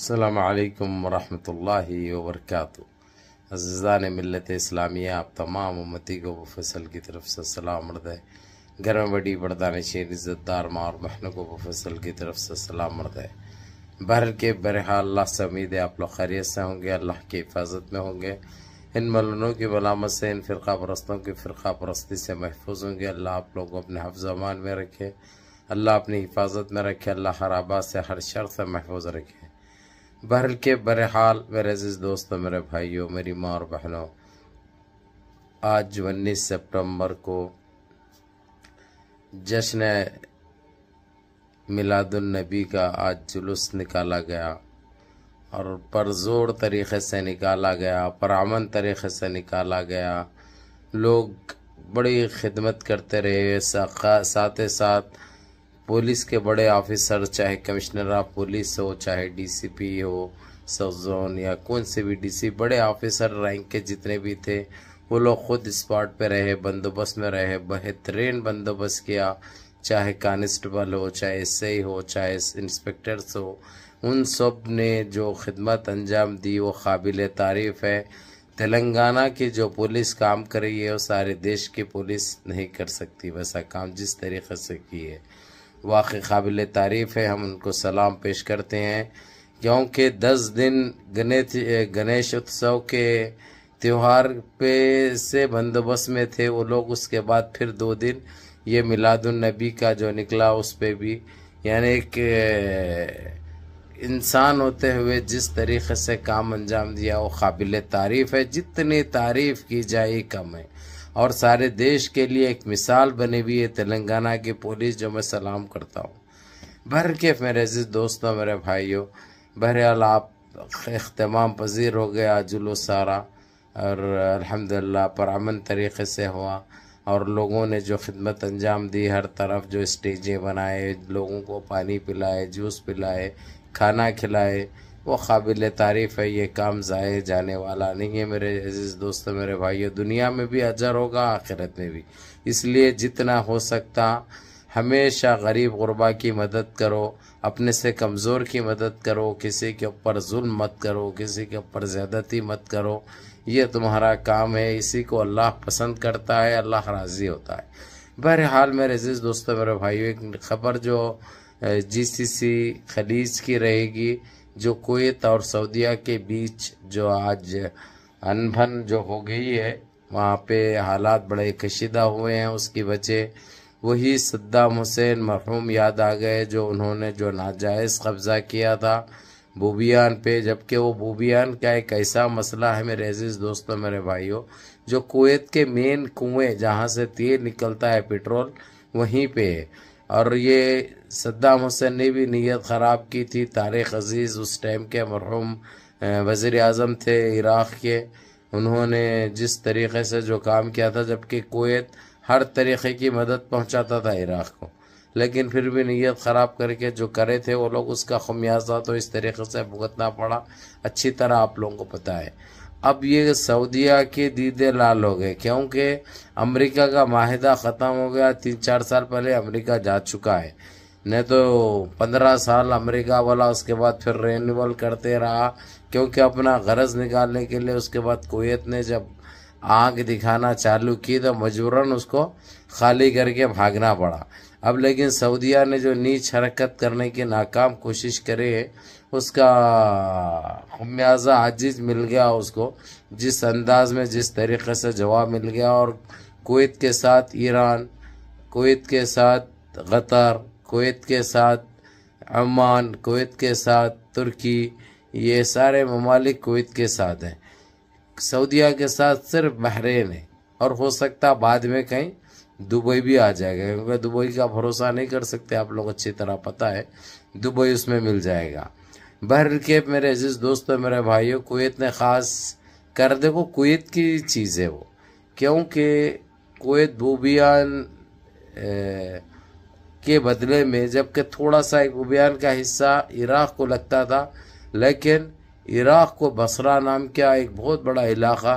अल्लाम वरहमतुल्लाह वबरकू अज़ान मिलत इस्लामिया आप तमाम उम्मती को फसल की तरफ से सलाम मरद है घर में बड़ी बरदान शेर इज़्ज़तदार माँ और बहनों को फसल की तरफ से सलाम मरद है भर के बरहा अल्लाह से उम्मीद है आप लोग खैरियत से होंगे अल्लाह की हिफाजत में होंगे इन मलनों की मलामत से इन फ़िरका परस्तों की फ़िरका परस्ती से महफूज होंगे अल्लाह आप लोग को अपने हफ्जमान में रखे अल्लाह अपनी हिफाजत में रखे अल्लाह हर आबाद से हर शर से महफूज रखे बहरल के बरहाल मेरे अज़ीज़ दोस्तों मेरे भाइयों मेरी माँ और बहनों आज उन्नीस सितंबर को जश्न मिलादुलनबी का आज जुलूस निकाला गया और परजोर तरीक़े से निकाला गया अमन तरीक़े से निकाला गया लोग बड़ी खिदमत करते रहे साथ साथ पुलिस के बड़े ऑफिसर चाहे कमिश्नर ऑफ पुलिस हो चाहे डीसीपी हो सब जोन या कौन से भी डीसी बड़े ऑफिसर रैंक के जितने भी थे वो लोग खुद स्पॉट पे रहे बंदोबस्त में रहे बेहतरीन बंदोबस्त किया चाहे कांस्टेबल हो चाहे एस हो चाहे इंस्पेक्टर्स हो उन सब ने जो खिदमत अंजाम दी वो काबिल तारीफ़ है तेलंगाना की जो पुलिस काम कर रही है वो सारे देश की पुलिस नहीं कर सकती वैसा काम जिस तरीके से की है वाक़ काबिल तारीफ़ है हम उनको सलाम पेश करते हैं क्योंकि दस दिन गणेश गणेश उत्सव के त्यौहार पे से बंदोबस्त में थे वो लोग उसके बाद फिर दो दिन ये मिलादुलनबी का जो निकला उस पर भी यानी एक इंसान होते हुए जिस तरीक़े से काम अंजाम दिया वो काबिल तारीफ़ है जितनी तारीफ़ की जाए कम है और सारे देश के लिए एक मिसाल बनी हुई है तेलंगाना की पुलिस जो मैं सलाम करता हूँ भर के मेरे जिस दोस्तों मेरे भाइयों बहरहाल आप अख्तमाम पजीर हो गया जुलो सारा और अल्हम्दुलिल्लाह अमन तरीक़े से हुआ और लोगों ने जो खिदमत अंजाम दी हर तरफ जो स्टेजें बनाए लोगों को पानी पिलाए जूस पिलाए खाना खिलाए वो काबिल तारीफ़ है ये काम ज़ाय जाने वाला नहीं है मेरे अजीज़ दोस्त मेरे भाइयों दुनिया में भी अजर होगा आखिरत में भी इसलिए जितना हो सकता हमेशा गरीब गुरबा की मदद करो अपने से कमज़ोर की मदद करो किसी के ऊपर जुल्म मत करो किसी के ऊपर ज़्यादती मत करो ये तुम्हारा काम है इसी को अल्लाह पसंद करता है अल्लाह राज़ी होता है बहरहाल मेरे अजीज़ दोस्तों मेरे भाइयों एक खबर जो जीसीसी खलीज की रहेगी जो कुवैत और सऊदीया के बीच जो आज अनबन जो हो गई है वहाँ पे हालात बड़े कशीदा हुए हैं उसकी वजह वही सद्दाम हुसैन मरहूम याद आ गए जो उन्होंने जो नाजायज़ कब्ज़ा किया था बूबियान पे जबकि वो बूबियान का एक ऐसा मसला है मेरे अजीज़ दोस्तों मेरे भाइयों जो कुवैत के मेन कुएँ जहाँ से तेल निकलता है पेट्रोल वहीं पे है और ये सद्दाम हुसैन ने भी नीयत ख़राब की थी तारिक अज़ीज़ उस टाइम के मरहूम वज़ी अजम थे इराक़ के उन्होंने जिस तरीक़े से जो काम किया था जबकि कोत हर तरीक़े की मदद पहुँचाता था इराक़ को लेकिन फिर भी नीयत ख़राब करके जो करे थे वो लोग उसका खमियाजा तो इस तरीके से भुगतना पड़ा अच्छी तरह आप लोगों को पता है अब ये सऊदीया के दीदे लाल हो गए क्योंकि अमेरिका का माहिदा ख़त्म हो गया तीन चार साल पहले अमेरिका जा चुका है नहीं तो पंद्रह साल अमेरिका वाला उसके बाद फिर रेनवल करते रहा क्योंकि अपना गरज निकालने के लिए उसके बाद कुत ने जब आँख दिखाना चालू की तो मजबूरन उसको खाली करके भागना पड़ा अब लेकिन सऊदिया ने जो नीच हरकत करने की नाकाम कोशिश करे है उसका खमियाजा आजिज मिल गया उसको जिस अंदाज में जिस तरीके से जवाब मिल गया और कोत के साथ ईरान कोत के साथ गतर कोत के साथ अमान कोत के साथ तुर्की ये सारे ममालिक कोत के साथ हैं सऊदिया के साथ सिर्फ बहरेन है और हो सकता बाद में कहीं दुबई भी आ जाएगा क्योंकि दुबई का भरोसा नहीं कर सकते आप लोग अच्छी तरह पता है दुबई उसमें मिल जाएगा बहर के मेरे अजीज दोस्तों मेरे भाइयों कुत ने ख़ास कर देखो कुत की चीज़ है वो क्योंकि कुत बोबियान के बदले में जबकि थोड़ा सा एक बोबियान का हिस्सा इराक़ को लगता था लेकिन इराक़ को बसरा नाम का एक बहुत बड़ा इलाका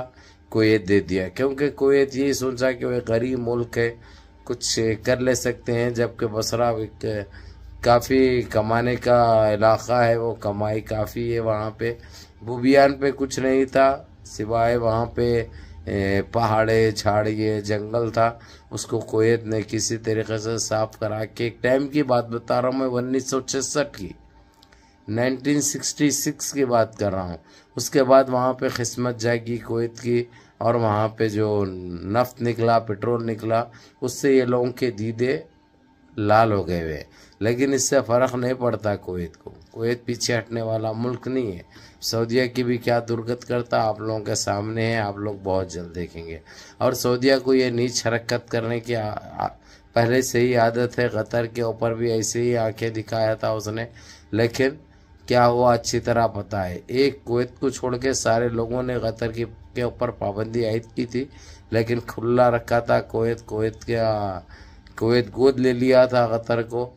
कुत दे दिया क्योंकि कुत यही सोचा कि वह गरीब मुल्क है कुछ कर ले सकते हैं जबकि बसरा काफ़ी कमाने का इलाक़ा है वो कमाई काफ़ी है वहाँ पे बुबियान पे कुछ नहीं था सिवाय वहाँ पे पहाड़े झाड़िए जंगल था उसको कोत ने किसी तरीके से साफ करा के एक टाइम की बात बता रहा हूँ मैं उन्नीस सौ की 1966 की बात कर रहा हूँ उसके बाद वहाँ पे खिस्मत जाएगी कोत की और वहाँ पे जो नफ्त निकला पेट्रोल निकला उससे ये लोगों के दीदे लाल हो गए हुए लेकिन इससे फ़र्क नहीं पड़ता कोत को कोत पीछे हटने वाला मुल्क नहीं है सऊदीया की भी क्या दुर्गत करता आप लोगों के सामने है आप लोग बहुत जल्द देखेंगे और सऊदीया को ये नीच हरकत करने की आ, आ, पहले से ही आदत है कतर के ऊपर भी ऐसे ही आंखें दिखाया था उसने लेकिन क्या हुआ अच्छी तरह पता है एक कुवैत को छोड़ के सारे लोगों ने कतर की के ऊपर पाबंदी आयद की थी लेकिन खुला रखा था कुवैत कुवैत क्या कुवैत गोद ले लिया था कतर को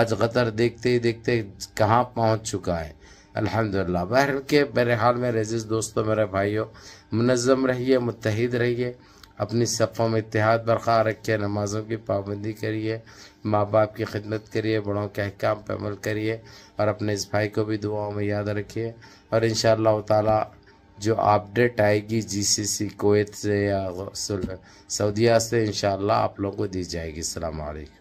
आज कतर देखते ही देखते कहाँ पहुँच चुका है अल्हम्दुलिल्लाह बहर के बहरहाल मेरे जिस दोस्तों मेरे भाइयों मुनज़म रहिए मुतहद रहिए अपनी सफ़ों में इतिहाद बरकरार रखिए नमाज़ों की पाबंदी करिए माँ बाप की खिदमत करिए बड़ों के अहकाम पर अमल करिए और अपने इस भाई को भी दुआओं में याद रखिए और इन ताला जो अपडेट आएगी जीसीसी कोत से या सऊदीया से इन आप लोगों को दी जाएगी अलैक्म